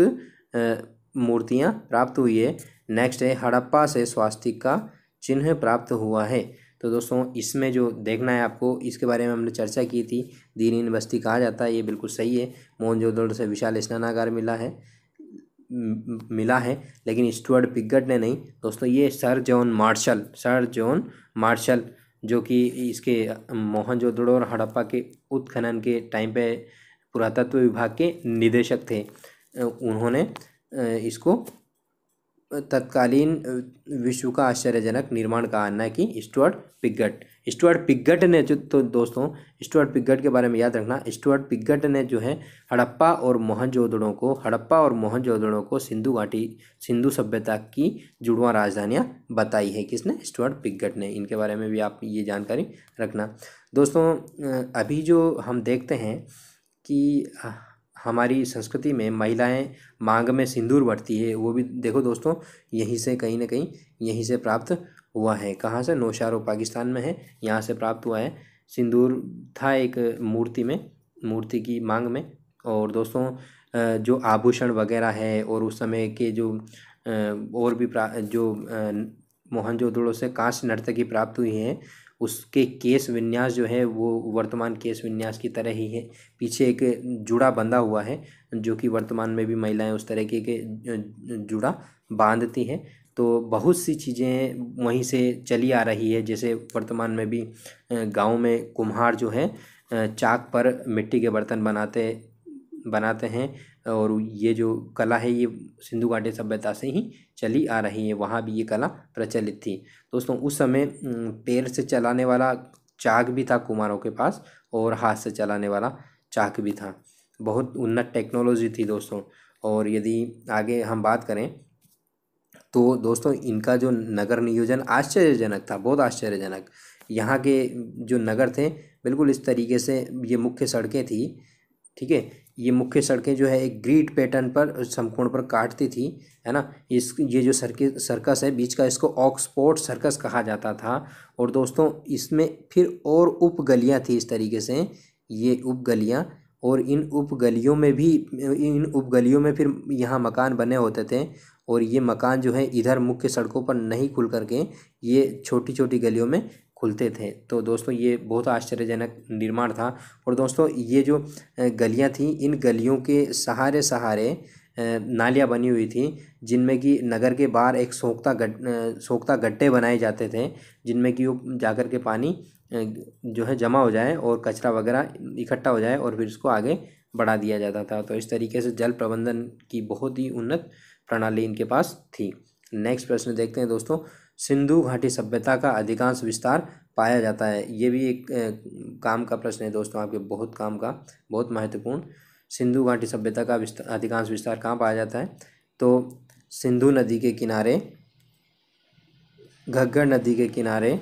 मूर्तियाँ प्राप्त हुई है नेक्स्ट है हड़प्पा से स्वास्तिक का चिन्ह प्राप्त हुआ है तो दोस्तों इसमें जो देखना है आपको इसके बारे में हमने चर्चा की थी दीन इन बस्ती कहा जाता है ये बिल्कुल सही है मोहनजोदड़ो से विशाल स्नानागार मिला है मिला है लेकिन स्टुअर्ट पिगट ने नहीं दोस्तों ये sir John Marshall sir John Marshall जो कि इसके मोहनजोदड़ो और हड़प्पा के उत्खनन के टाइम पे पुरातत्व विभाग के निदेशक थे उन्होंने इसको तत्कालीन विश्व का आश्चर्यजनक निर्माण का आना कि स्टुअर्ट पिगट स्टुअर्ट पिगट ने जो तो दोस्तों स्टुअर्ट पिगट के बारे में याद रखना स्टुअर्ट पिगट ने जो है हड़प्पा और मोहनजोदड़ों को हड़प्पा और मोहनजोदड़ों को सिंधु घाटी सिंधु सभ्यता की जुड़वा राजधानियाँ बताई है किसने स्टुअर्ट पिगट ने इनके बारे में भी आप ये जानकारी रखना दोस्तों अभी जो हम देखते हैं कि हमारी संस्कृति में महिलाएं मांग में सिंदूर बढ़ती है वो भी देखो दोस्तों यहीं से कहीं ना कहीं यहीं से प्राप्त हुआ है कहाँ से नौशारो पाकिस्तान में है यहाँ से प्राप्त हुआ है सिंदूर था एक मूर्ति में मूर्ति की मांग में और दोस्तों जो आभूषण वगैरह है और उस समय के जो और भी जो मोहनजोदड़ो से कांस्य नर्तकी प्राप्त हुई हैं उसके केस विन्यास जो है वो वर्तमान केस विन्यास की तरह ही है पीछे एक जुड़ा बंधा हुआ है जो कि वर्तमान में भी महिलाएं उस तरह के, जुड़ा बांधती हैं तो बहुत सी चीज़ें वहीं से चली आ रही है जैसे वर्तमान में भी गांव में कुम्हार जो है चाक पर मिट्टी के बर्तन बनाते बनाते हैं और ये जो कला है ये सिंधु घाटी सभ्यता से ही चली आ रही है वहाँ भी ये कला प्रचलित थी दोस्तों उस समय पैर से चलाने वाला चाक भी था कुमारों के पास और हाथ से चलाने वाला चाक भी था बहुत उन्नत टेक्नोलॉजी थी दोस्तों और यदि आगे हम बात करें तो दोस्तों इनका जो नगर नियोजन आश्चर्यजनक था बहुत आश्चर्यजनक यहाँ के जो नगर थे बिल्कुल इस तरीके से ये मुख्य सड़कें थी ठीक है ये मुख्य सड़कें जो है एक ग्रीड पैटर्न पर समकोण पर काटती थी है ना इस ये जो सर्के सर्कस है बीच का इसको ऑक्सपोर्ट सर्कस कहा जाता था और दोस्तों इसमें फिर और उप गलियाँ थी इस तरीके से ये उप गलियाँ और इन उप गलियों में भी इन उप गलियों में फिर यहाँ मकान बने होते थे और ये मकान जो है इधर मुख्य सड़कों पर नहीं खुल करके ये छोटी छोटी गलियों में खुलते थे तो दोस्तों ये बहुत आश्चर्यजनक निर्माण था और दोस्तों ये जो गलियाँ थीं इन गलियों के सहारे सहारे नालियाँ बनी हुई थी जिनमें कि नगर के बाहर एक सोखता गड सोखता गड्ढे बनाए जाते थे जिनमें कि वो जाकर के पानी जो है जमा हो जाए और कचरा वगैरह इकट्ठा हो जाए और फिर उसको आगे बढ़ा दिया जाता था तो इस तरीके से जल प्रबंधन की बहुत ही उन्नत प्रणाली इनके पास थी नेक्स्ट प्रश्न देखते हैं दोस्तों सिंधु घाटी सभ्यता का अधिकांश विस्तार पाया जाता है ये भी एक काम का प्रश्न है दोस्तों आपके बहुत काम का बहुत महत्वपूर्ण सिंधु घाटी सभ्यता का विस्तार अधिकांश विस्तार कहाँ पाया जाता है तो सिंधु नदी के किनारे घग्गर नदी के किनारे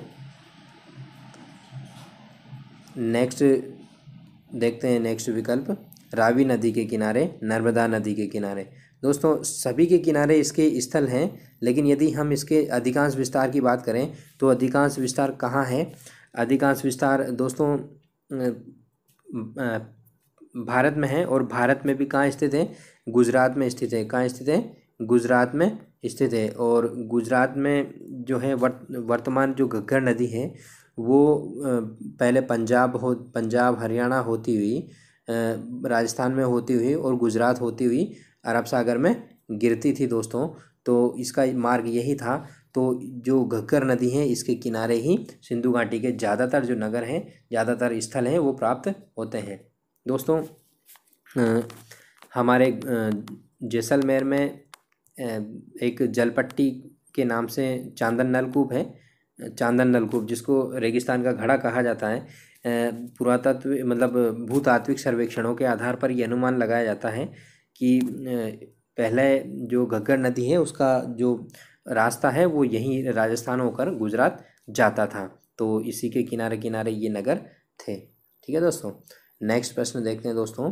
नेक्स्ट देखते हैं नेक्स्ट विकल्प रावी नदी के किनारे नर्मदा नदी के किनारे दोस्तों सभी के किनारे इसके स्थल हैं लेकिन यदि हम इसके अधिकांश विस्तार की बात करें तो अधिकांश विस्तार कहाँ है अधिकांश विस्तार दोस्तों भारत में है और भारत में भी कहाँ स्थित है गुजरात में स्थित है कहाँ स्थित है गुजरात में स्थित है और गुजरात में जो है वर्त वर्तमान जो घग्गर नदी है वो पहले पंजाब हो पंजाब हरियाणा होती हुई राजस्थान में होती हुई और गुजरात होती हुई अरब सागर में गिरती थी दोस्तों तो इसका मार्ग यही था तो जो घग्गर नदी है इसके किनारे ही सिंधु घाटी के ज़्यादातर जो नगर हैं ज़्यादातर स्थल हैं वो प्राप्त होते हैं दोस्तों हमारे जैसलमेर में एक जलपट्टी के नाम से चांदन नलकूप है चांदन नलकूप जिसको रेगिस्तान का घड़ा कहा जाता है पुरातत्व मतलब भूतात्विक सर्वेक्षणों के आधार पर यह अनुमान लगाया जाता है कि पहले जो घग्गर नदी है उसका जो रास्ता है वो यहीं राजस्थान होकर गुजरात जाता था तो इसी के किनारे किनारे ये नगर थे ठीक है दोस्तों नेक्स्ट प्रश्न देखते हैं दोस्तों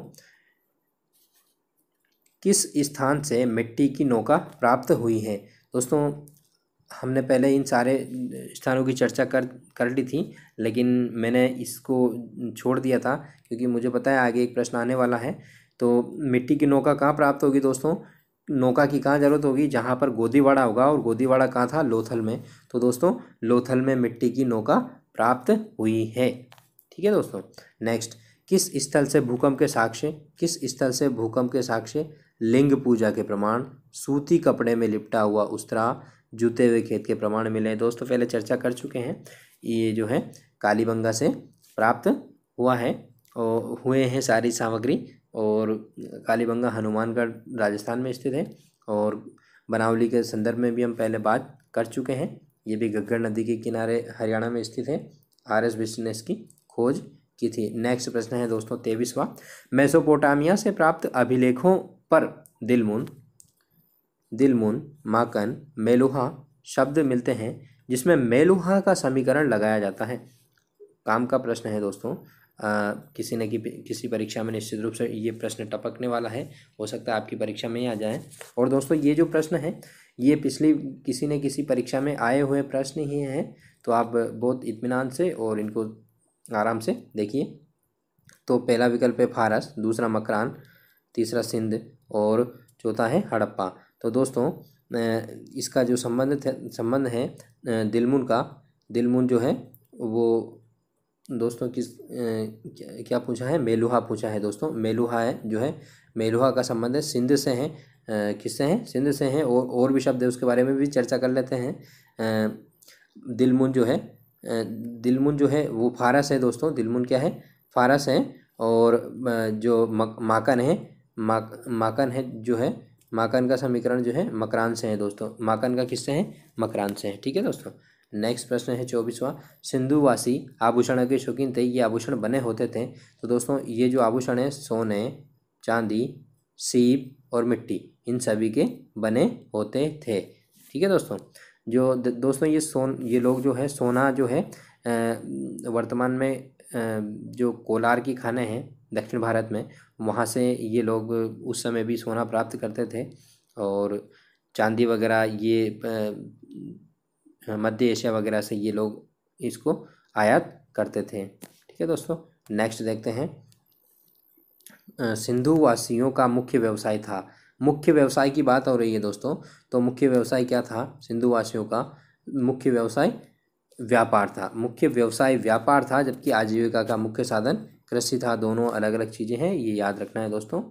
किस स्थान से मिट्टी की नौका प्राप्त हुई है दोस्तों हमने पहले इन सारे स्थानों की चर्चा कर कर ली थी लेकिन मैंने इसको छोड़ दिया था क्योंकि मुझे पता है आगे एक प्रश्न आने वाला है तो मिट्टी की नौका कहाँ प्राप्त होगी दोस्तों नौका की कहाँ ज़रूरत होगी जहाँ पर गोदीवाड़ा होगा और गोदीवाड़ा कहाँ था लोथल में तो दोस्तों लोथल में मिट्टी की नौका प्राप्त हुई है ठीक है दोस्तों नेक्स्ट किस स्थल से भूकंप के साक्ष्य किस स्थल से भूकंप के साक्ष्य लिंग पूजा के प्रमाण सूती कपड़े में लिपटा हुआ उस्तरा जूते हुए खेत के प्रमाण मिले दोस्तों पहले चर्चा कर चुके हैं ये जो है कालीबंगा से प्राप्त हुआ है और हुए हैं सारी सामग्री और कालीबंगा हनुमानगढ़ राजस्थान में स्थित है और बनावली के संदर्भ में भी हम पहले बात कर चुके हैं ये भी गग्गर नदी के किनारे हरियाणा में स्थित है आर एस बिजनेस की खोज की थी नेक्स्ट प्रश्न है दोस्तों तेईसवा मैसोपोटामिया से प्राप्त अभिलेखों पर दिलमुन दिलमुन माकन मेलुहा शब्द मिलते हैं जिसमें मेलुहा का समीकरण लगाया जाता है काम का प्रश्न है दोस्तों आ, किसी न कि किसी परीक्षा में निश्चित रूप से ये प्रश्न टपकने वाला है हो सकता है आपकी परीक्षा में ही आ जाए और दोस्तों ये जो प्रश्न है ये पिछली किसी न किसी परीक्षा में आए हुए प्रश्न ही हैं तो आप बहुत इतमान से और इनको आराम से देखिए तो पहला विकल्प है फारस दूसरा मकरान तीसरा सिंध और चौथा है हड़प्पा तो दोस्तों इसका जो संबंध संबंध है दिलमुन का दिलमुन जो है वो दोस्तों किस क्या पूछा है मेलुहा पूछा है दोस्तों मेलुहा है जो है मेलुहा का संबंध है सिंध से है किससे हैं सिंध से हैं और और भी शब्द है उसके बारे में भी चर्चा कर लेते हैं दिलमुन जो है दिलमुन जो है वो फारस है दोस्तों दिलमुन क्या है फारस है और जो मक, माकन है माक माकन है जो है माकन का समीकरण जो है मकरान से है दोस्तों माकन का किससे है मकरान से है ठीक है दोस्तों नेक्स्ट प्रश्न है चौबीसवां सिंधुवासी आभूषण के शौकीन थे ये आभूषण बने होते थे तो दोस्तों ये जो आभूषण है सोने चांदी सीप और मिट्टी इन सभी के बने होते थे ठीक है दोस्तों जो दोस्तों ये सोन ये लोग जो है सोना जो है वर्तमान में जो कोलार की खाने हैं दक्षिण भारत में वहाँ से ये लोग उस समय भी सोना प्राप्त करते थे और चांदी वगैरह ये मध्य एशिया वगैरह से ये लोग इसको आयात करते थे ठीक है दोस्तों नेक्स्ट देखते हैं सिंधु वासियों का मुख्य व्यवसाय था मुख्य व्यवसाय की बात हो रही है दोस्तों तो मुख्य व्यवसाय क्या था सिंधु वासियों का मुख्य व्यवसाय व्यापार था मुख्य व्यवसाय व्यापार था जबकि आजीविका का मुख्य साधन कृषि था दोनों अलग अलग चीज़ें हैं ये याद रखना है दोस्तों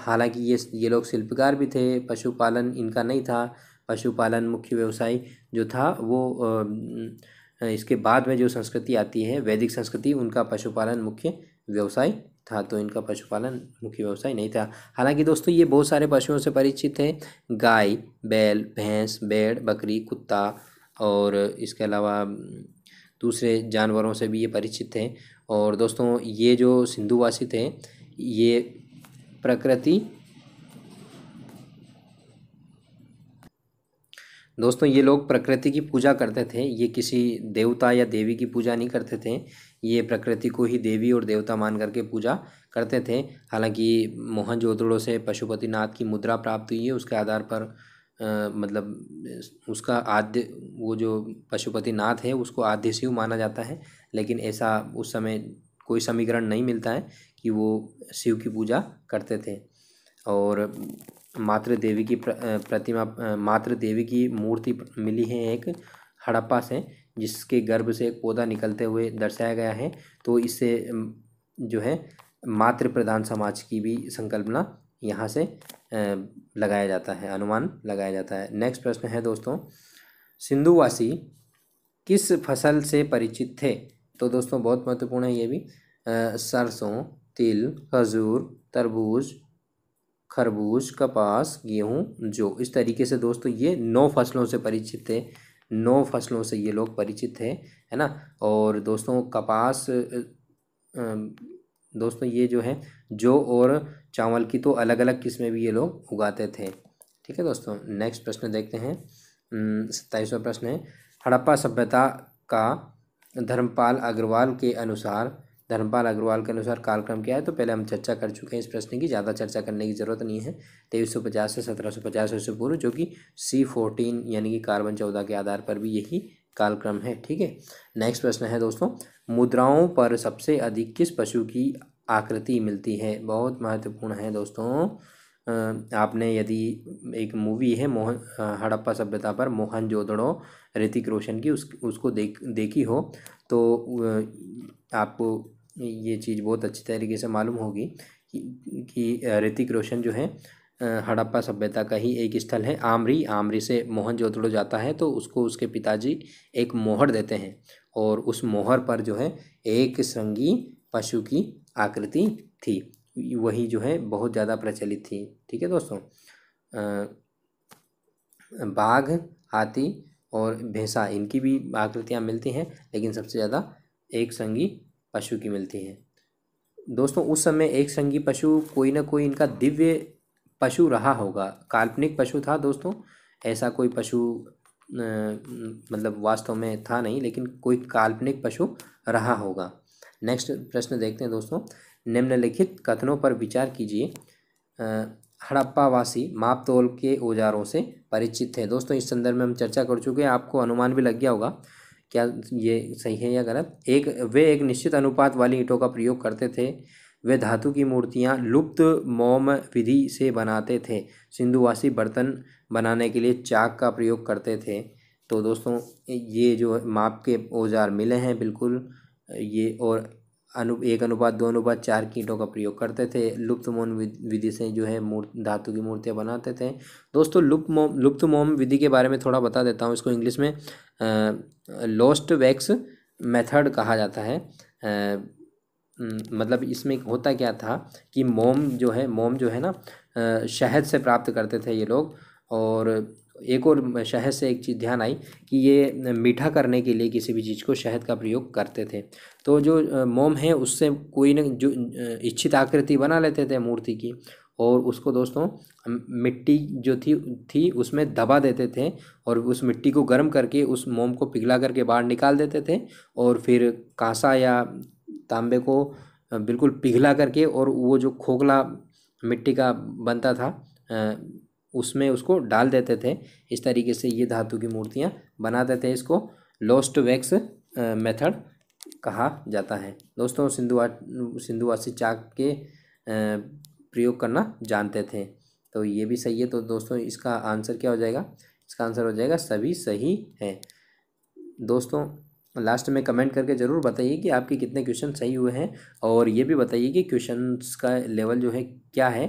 हालांकि ये ये लोग शिल्पकार भी थे पशुपालन इनका नहीं था पशुपालन मुख्य व्यवसाय जो था वो इसके बाद में जो संस्कृति आती है वैदिक संस्कृति उनका पशुपालन मुख्य व्यवसाय था तो इनका पशुपालन मुख्य व्यवसाय नहीं था हालांकि दोस्तों ये बहुत सारे पशुओं से परिचित हैं गाय बैल भैंस बेड़ बकरी कुत्ता और इसके अलावा दूसरे जानवरों से भी ये परिचित हैं और दोस्तों ये जो सिंधुवासी थे ये प्रकृति दोस्तों ये लोग प्रकृति की पूजा करते थे ये किसी देवता या देवी की पूजा नहीं करते थे ये प्रकृति को ही देवी और देवता मान करके पूजा करते थे हालांकि मोहनजोदड़ो से पशुपतिनाथ की मुद्रा प्राप्त हुई है उसके आधार पर आ, मतलब उसका आद्य वो जो पशुपतिनाथ है उसको आद्य शिव माना जाता है लेकिन ऐसा उस समय कोई समीकरण नहीं मिलता है कि वो शिव की पूजा करते थे और मातृ देवी की प्रतिमा मातृ देवी की मूर्ति मिली है एक हड़प्पा से जिसके गर्भ से एक पौधा निकलते हुए दर्शाया गया है तो इससे जो है मातृ प्रधान समाज की भी संकल्पना यहाँ से लगाया जाता है अनुमान लगाया जाता है नेक्स्ट प्रश्न है दोस्तों सिंधुवासी किस फसल से परिचित थे तो दोस्तों बहुत महत्वपूर्ण है ये भी सरसों तिल खजूर तरबूज खरबूज कपास गेहूँ जो इस तरीके से दोस्तों ये नौ फसलों से परिचित थे नौ फसलों से ये लोग परिचित थे है ना और दोस्तों कपास दोस्तों ये जो है जो और चावल की तो अलग अलग किस्में भी ये लोग उगाते थे ठीक है दोस्तों नेक्स्ट प्रश्न देखते हैं सत्ताईसवा प्रश्न है हड़प्पा सभ्यता का धर्मपाल अग्रवाल के अनुसार धर्मपाल अग्रवाल के अनुसार कालक्रम क्या है तो पहले हम चर्चा कर चुके हैं इस प्रश्न की ज़्यादा चर्चा करने की ज़रूरत नहीं है तेईस सौ पचास से सत्रह सौ पचास उससे पूर्व जो कि सी फोर्टीन यानी कि कार्बन चौदह के आधार पर भी यही कालक्रम है ठीक है नेक्स्ट प्रश्न है दोस्तों मुद्राओं पर सबसे अधिक किस पशु की आकृति मिलती है बहुत महत्वपूर्ण है दोस्तों आपने यदि एक मूवी है मोहन हड़प्पा सभ्यता पर मोहन जोदड़ो ऋतिक रोशन की उस उसको देख देखी हो तो आपको ये चीज़ बहुत अच्छी तरीके से मालूम होगी कि, ऋतिक रोशन जो है हड़प्पा सभ्यता का ही एक स्थल है आमरी आमरी से मोहन जोतड़ो जाता है तो उसको उसके पिताजी एक मोहर देते हैं और उस मोहर पर जो है एक संगी पशु की आकृति थी वही जो है बहुत ज़्यादा प्रचलित थी ठीक है दोस्तों बाघ हाथी और भैंसा इनकी भी आकृतियाँ मिलती हैं लेकिन सबसे ज़्यादा एक संगी पशु की मिलती है दोस्तों उस समय एक संगी पशु कोई ना कोई इनका दिव्य पशु रहा होगा काल्पनिक पशु था दोस्तों ऐसा कोई पशु मतलब वास्तव में था नहीं लेकिन कोई काल्पनिक पशु रहा होगा नेक्स्ट प्रश्न देखते हैं दोस्तों निम्नलिखित कथनों पर विचार कीजिए हड़प्पावासी माप तोल के औजारों से परिचित थे दोस्तों इस संदर्भ में हम चर्चा कर चुके हैं आपको अनुमान भी लग गया होगा क्या ये सही है या गलत एक वे एक निश्चित अनुपात वाली ईंटों का प्रयोग करते थे वे धातु की मूर्तियाँ लुप्त मोम विधि से बनाते थे सिंधुवासी बर्तन बनाने के लिए चाक का प्रयोग करते थे तो दोस्तों ये जो माप के औजार मिले हैं बिल्कुल ये और अनु एक अनुपात दो अनुपात चार कीटों का प्रयोग करते थे लुप्त मोम विधि से जो है मूर्त धातु की मूर्तियाँ बनाते थे दोस्तों लुप्त मोम लुप्त मोम विधि के बारे में थोड़ा बता देता हूँ इसको इंग्लिश में लॉस्ट वैक्स मेथड कहा जाता है आ, मतलब इसमें होता क्या था कि मोम जो है मोम जो है ना शहद से प्राप्त करते थे ये लोग और एक और शहद से एक चीज़ ध्यान आई कि ये मीठा करने के लिए किसी भी चीज़ को शहद का प्रयोग करते थे तो जो मोम है उससे कोई ना जो इच्छित आकृति बना लेते थे मूर्ति की और उसको दोस्तों मिट्टी जो थी थी उसमें दबा देते थे और उस मिट्टी को गर्म करके उस मोम को पिघला करके बाहर निकाल देते थे और फिर कांसा या तांबे को बिल्कुल पिघला करके और वो जो खोखला मिट्टी का बनता था उसमें उसको डाल देते थे इस तरीके से ये धातु की मूर्तियाँ बनाते थे इसको लोस्ट वैक्स मेथड कहा जाता है दोस्तों सिंधुआ सिंधुवासी चाक के प्रयोग करना जानते थे तो ये भी सही है तो दोस्तों इसका आंसर क्या हो जाएगा इसका आंसर हो जाएगा सभी सही है दोस्तों लास्ट में कमेंट करके ज़रूर बताइए कि आपके कितने क्वेश्चन सही हुए हैं और ये भी बताइए कि क्वेश्चंस का लेवल जो है क्या है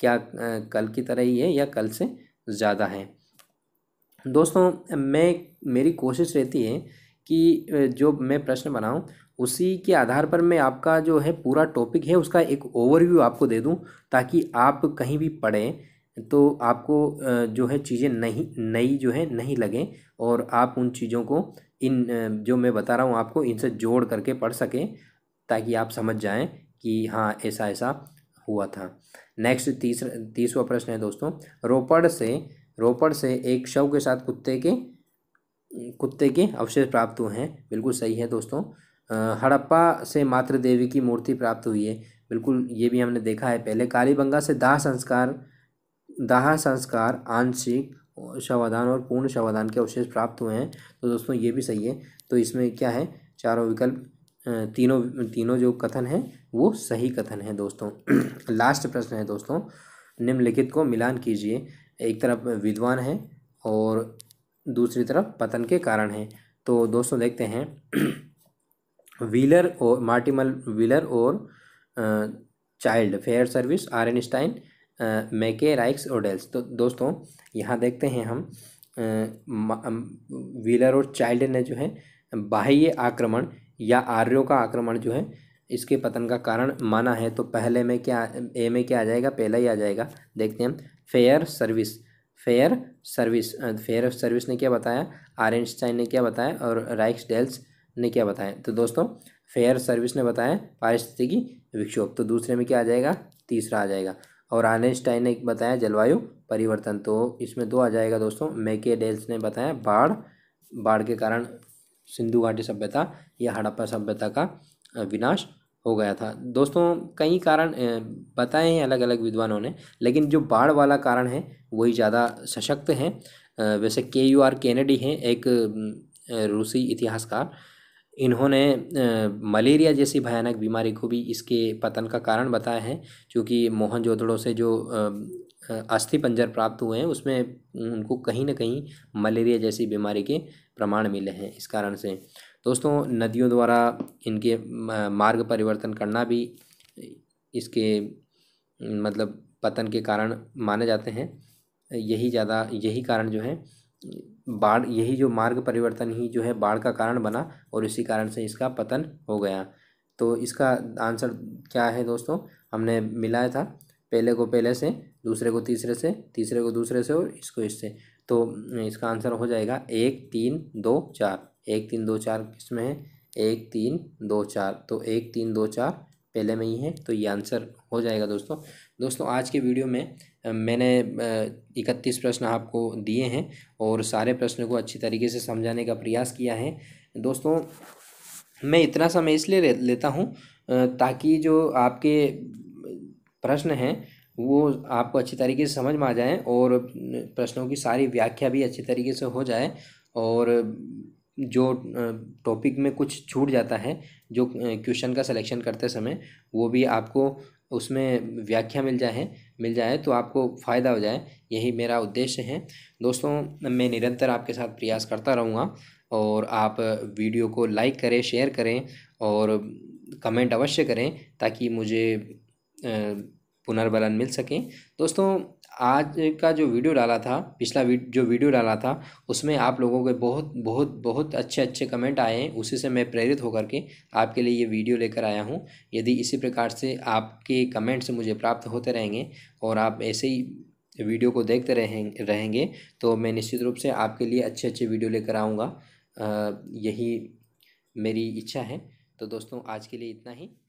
क्या कल की तरह ही है या कल से ज़्यादा है दोस्तों मैं मेरी कोशिश रहती है कि जो मैं प्रश्न बनाऊं उसी के आधार पर मैं आपका जो है पूरा टॉपिक है उसका एक ओवरव्यू आपको दे दूं ताकि आप कहीं भी पढ़ें तो आपको जो है चीज़ें नहीं नई जो है नहीं लगें और आप उन चीज़ों को इन जो मैं बता रहा हूँ आपको इनसे जोड़ करके पढ़ सकें ताकि आप समझ जाएं कि हाँ ऐसा ऐसा हुआ था नेक्स्ट तीसरा तीसवा प्रश्न है दोस्तों रोपड़ से रोपड़ से एक शव के साथ कुत्ते के कुत्ते के अवशेष प्राप्त हुए हैं बिल्कुल सही है दोस्तों हड़प्पा से मातृ देवी की मूर्ति प्राप्त हुई है बिल्कुल ये भी हमने देखा है पहले कालीबंगा से दाह संस्कार दाह संस्कार आंशिक शवादान और पूर्ण शवादान के अवशेष प्राप्त हुए हैं तो दोस्तों ये भी सही है तो इसमें क्या है चारों विकल्प तीनों तीनों जो कथन हैं वो सही कथन है दोस्तों [CLEARS THROAT] लास्ट प्रश्न है दोस्तों निम्नलिखित को मिलान कीजिए एक तरफ विद्वान है और दूसरी तरफ पतन के कारण है तो दोस्तों देखते हैं व्हीलर [CLEARS THROAT] और मार्टिमल व्हीलर और Childe Fairservis Aurel Stein Mackay Raikes और डेल्स तो दोस्तों यहाँ देखते हैं हम व्हीलर और चाइल्ड ने जो है बाह्य आक्रमण या आर्यों का आक्रमण जो है इसके पतन का कारण माना है तो पहले में क्या ए में क्या आ जाएगा पहला ही आ जाएगा देखते हैं Fairservis Fairservis Fairservis ने क्या बताया आर्यस्टाइन ने क्या बताया और राइक्स डेल्स ने क्या बताया तो दोस्तों फेयर सर्विस ने बताया पारिस्थितिकी विक्षोभ तो दूसरे में क्या आ जाएगा तीसरा आ जाएगा और आर्नेस्टाइन ने बताया जलवायु परिवर्तन तो इसमें दो आ जाएगा दोस्तों मैके डेल्स ने बताया बाढ़ बाढ़ के कारण सिंधु घाटी सभ्यता या हड़प्पा सभ्यता का विनाश हो गया था दोस्तों कई कारण बताए हैं अलग अलग विद्वानों ने लेकिन जो बाढ़ वाला कारण है वही ज़्यादा सशक्त हैं वैसे के यू आर कैनेडी हैं एक रूसी इतिहासकार इन्होंने मलेरिया जैसी भयानक बीमारी को भी इसके पतन का कारण बताया है क्योंकि मोहनजोदड़ों से जो अस्थि पंजर प्राप्त हुए हैं उसमें उनको कहीं ना कहीं मलेरिया जैसी बीमारी के प्रमाण मिले हैं इस कारण से दोस्तों नदियों द्वारा इनके मार्ग परिवर्तन करना भी इसके मतलब पतन के कारण माने जाते हैं यही ज़्यादा यही कारण जो है बाढ़ यही जो मार्ग परिवर्तन ही जो है बाढ़ का कारण बना और इसी कारण से इसका पतन हो गया तो इसका आंसर क्या है दोस्तों हमने मिलाया था पहले को पहले से दूसरे को तीसरे से तीसरे को दूसरे से और इसको इससे तो इसका आंसर हो जाएगा एक तीन दो चार एक तीन दो चार किसमें है एक तीन दो चार तो एक तीन दो चार पहले में ही है तो ये आंसर हो जाएगा दोस्तों दोस्तों आज के वीडियो में मैंने इकतीस प्रश्न आपको दिए हैं और सारे प्रश्न को अच्छी तरीके से समझाने का प्रयास किया है दोस्तों मैं इतना समय इसलिए ले, लेता हूँ ताकि जो आपके प्रश्न हैं वो आपको अच्छी तरीके से समझ में आ जाए और प्रश्नों की सारी व्याख्या भी अच्छी तरीके से हो जाए और जो टॉपिक में कुछ छूट जाता है जो क्वेश्चन का सिलेक्शन करते समय वो भी आपको उसमें व्याख्या मिल जाए मिल जाए तो आपको फ़ायदा हो जाए यही मेरा उद्देश्य है दोस्तों मैं निरंतर आपके साथ प्रयास करता रहूँगा और आप वीडियो को लाइक करें शेयर करें और कमेंट अवश्य करें ताकि मुझे पुनर्बलन मिल सकें दोस्तों आज का जो वीडियो डाला था पिछला वीड, जो वीडियो डाला था उसमें आप लोगों के बहुत बहुत बहुत अच्छे अच्छे कमेंट आए हैं उसी से मैं प्रेरित होकर के आपके लिए ये वीडियो लेकर आया हूँ यदि इसी प्रकार से आपके कमेंट्स मुझे प्राप्त होते रहेंगे और आप ऐसे ही वीडियो को देखते रहें रहेंगे तो मैं निश्चित रूप से आपके लिए अच्छे अच्छे वीडियो लेकर आऊँगा यही मेरी इच्छा है तो दोस्तों आज के लिए इतना ही